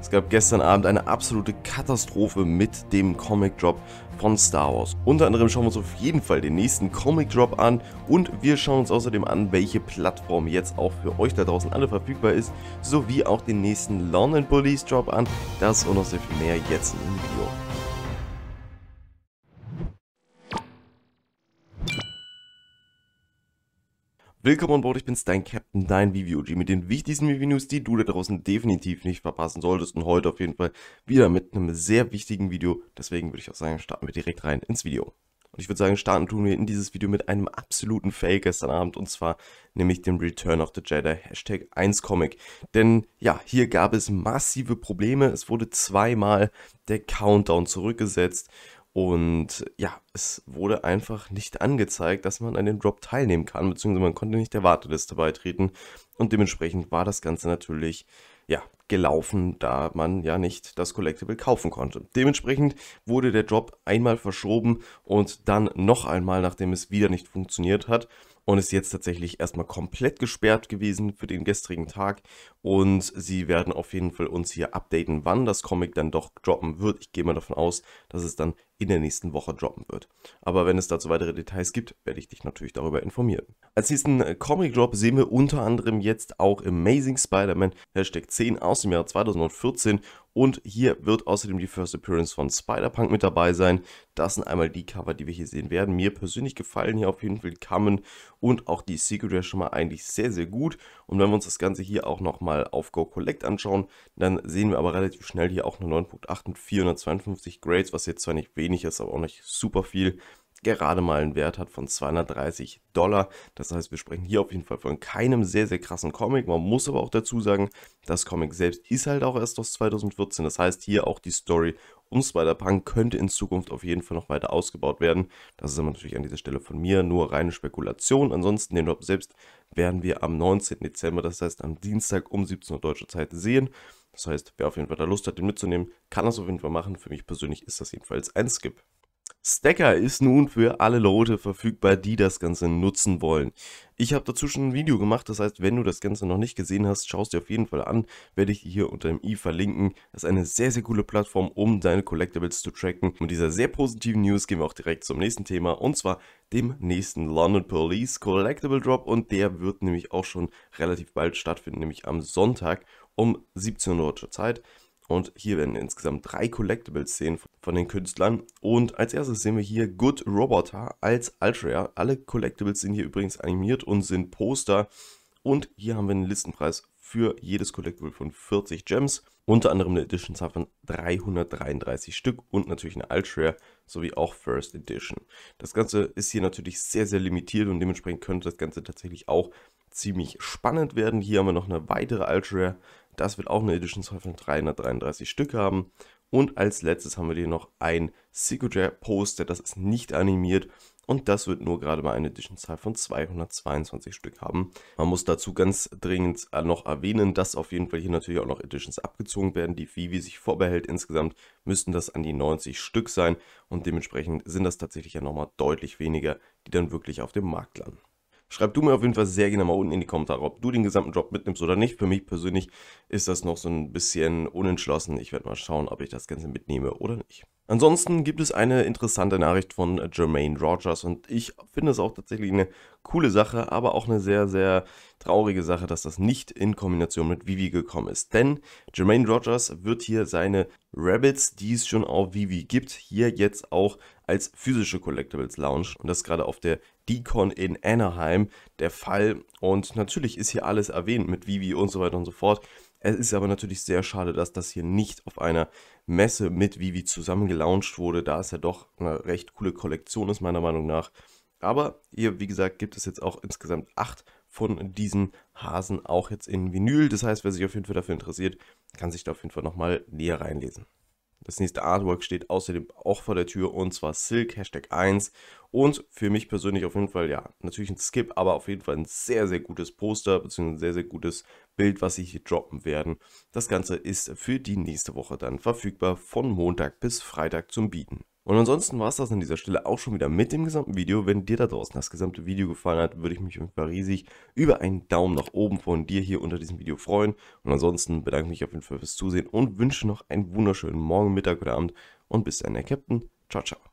Es gab gestern Abend eine absolute Katastrophe mit dem Comic Drop von Star Wars. Unter anderem schauen wir uns auf jeden Fall den nächsten Comic Drop an und wir schauen uns außerdem an, welche Plattform jetzt auch für euch da draußen alle verfügbar ist, sowie auch den nächsten London Police Drop an. Das und noch sehr viel mehr jetzt im Video. Willkommen an Bord, ich bin's, dein Captain, dein VVOG mit den wichtigsten VV-News, die du da draußen definitiv nicht verpassen solltest und heute auf jeden Fall wieder mit einem sehr wichtigen Video, deswegen würde ich auch sagen, starten wir direkt rein ins Video. Und ich würde sagen, starten tun wir in dieses Video mit einem absoluten Fail gestern Abend und zwar nämlich dem Return of the Jedi Hashtag 1 Comic. Denn ja, hier gab es massive Probleme, es wurde zweimal der Countdown zurückgesetzt und ja, es wurde einfach nicht angezeigt, dass man an dem Drop teilnehmen kann, beziehungsweise man konnte nicht der Warteliste beitreten. Und dementsprechend war das Ganze natürlich ja, gelaufen, da man ja nicht das Collectible kaufen konnte. Dementsprechend wurde der Drop einmal verschoben und dann noch einmal, nachdem es wieder nicht funktioniert hat und ist jetzt tatsächlich erstmal komplett gesperrt gewesen für den gestrigen Tag und sie werden auf jeden Fall uns hier updaten, wann das Comic dann doch droppen wird. Ich gehe mal davon aus, dass es dann in der nächsten Woche droppen wird. Aber wenn es dazu weitere Details gibt, werde ich dich natürlich darüber informieren. Als nächsten äh, Comic-Drop sehen wir unter anderem jetzt auch Amazing Spider-Man Hashtag 10 aus dem Jahr 2014 und hier wird außerdem die First Appearance von Spider-Punk mit dabei sein. Das sind einmal die Cover, die wir hier sehen werden. Mir persönlich gefallen hier auf jeden Fall Kamen und auch die Secret Rare schon mal eigentlich sehr, sehr gut. Und wenn wir uns das Ganze hier auch nochmal auf Go Collect anschauen, dann sehen wir aber relativ schnell hier auch eine 9.8 und 452 Grades, was jetzt zwar nicht wenig wenig ist, aber auch nicht super viel, gerade mal einen Wert hat von 230 Dollar. Das heißt, wir sprechen hier auf jeden Fall von keinem sehr, sehr krassen Comic. Man muss aber auch dazu sagen, das Comic selbst ist halt auch erst aus 2014. Das heißt, hier auch die Story um Spider-Punk könnte in Zukunft auf jeden Fall noch weiter ausgebaut werden. Das ist aber natürlich an dieser Stelle von mir nur reine Spekulation. Ansonsten den Drop selbst werden wir am 19. Dezember, das heißt am Dienstag um 17 Uhr deutscher Zeit sehen. Das heißt, wer auf jeden Fall da Lust hat, den mitzunehmen, kann das auf jeden Fall machen. Für mich persönlich ist das jedenfalls ein Skip. Stacker ist nun für alle Leute verfügbar, die das Ganze nutzen wollen. Ich habe dazu schon ein Video gemacht, das heißt, wenn du das Ganze noch nicht gesehen hast, schaust dir auf jeden Fall an, werde ich dir hier unter dem i verlinken. Das ist eine sehr, sehr coole Plattform, um deine Collectibles zu tracken. Mit dieser sehr positiven News gehen wir auch direkt zum nächsten Thema und zwar dem nächsten London Police Collectible Drop und der wird nämlich auch schon relativ bald stattfinden, nämlich am Sonntag um 17 Uhr deutscher Zeit. Und hier werden insgesamt drei Collectibles sehen von den Künstlern. Und als erstes sehen wir hier Good Roboter als Ultra. Alle Collectibles sind hier übrigens animiert und sind Poster. Und hier haben wir einen Listenpreis für jedes Collectible von 40 Gems. Unter anderem eine Edition von 333 Stück und natürlich eine Ultra sowie auch First Edition. Das Ganze ist hier natürlich sehr, sehr limitiert und dementsprechend könnte das Ganze tatsächlich auch ziemlich spannend werden. Hier haben wir noch eine weitere Ultra das wird auch eine Edition Zoll von 333 Stück haben. Und als letztes haben wir hier noch ein Signature Poster, das ist nicht animiert und das wird nur gerade mal eine Edition-Zahl von 222 Stück haben. Man muss dazu ganz dringend äh, noch erwähnen, dass auf jeden Fall hier natürlich auch noch Editions abgezogen werden, die Vivi sich vorbehält. Insgesamt müssten das an die 90 Stück sein und dementsprechend sind das tatsächlich ja nochmal deutlich weniger, die dann wirklich auf dem Markt landen. Schreib du mir auf jeden Fall sehr gerne mal unten in die Kommentare, ob du den gesamten Drop mitnimmst oder nicht. Für mich persönlich ist das noch so ein bisschen unentschlossen. Ich werde mal schauen, ob ich das Ganze mitnehme oder nicht. Ansonsten gibt es eine interessante Nachricht von Jermaine Rogers und ich finde es auch tatsächlich eine coole Sache, aber auch eine sehr, sehr Traurige Sache, dass das nicht in Kombination mit Vivi gekommen ist. Denn Jermaine Rogers wird hier seine Rabbits, die es schon auf Vivi gibt, hier jetzt auch als physische Collectibles launchen. Und das gerade auf der Decon in Anaheim der Fall. Und natürlich ist hier alles erwähnt mit Vivi und so weiter und so fort. Es ist aber natürlich sehr schade, dass das hier nicht auf einer Messe mit Vivi zusammen gelauncht wurde, da es ja doch eine recht coole Kollektion ist, meiner Meinung nach. Aber hier, wie gesagt, gibt es jetzt auch insgesamt acht von diesen Hasen auch jetzt in Vinyl. Das heißt, wer sich auf jeden Fall dafür interessiert, kann sich da auf jeden Fall nochmal näher reinlesen. Das nächste Artwork steht außerdem auch vor der Tür und zwar Silk Hashtag 1 und für mich persönlich auf jeden Fall, ja, natürlich ein Skip, aber auf jeden Fall ein sehr, sehr gutes Poster bzw. ein sehr, sehr gutes Bild, was sie hier droppen werden. Das Ganze ist für die nächste Woche dann verfügbar von Montag bis Freitag zum Bieten. Und ansonsten war es das an dieser Stelle auch schon wieder mit dem gesamten Video. Wenn dir da draußen das gesamte Video gefallen hat, würde ich mich auf riesig über einen Daumen nach oben von dir hier unter diesem Video freuen. Und ansonsten bedanke ich mich auf jeden Fall fürs Zusehen und wünsche noch einen wunderschönen Morgen, Mittag oder Abend. Und bis dann, der Captain. Ciao, ciao.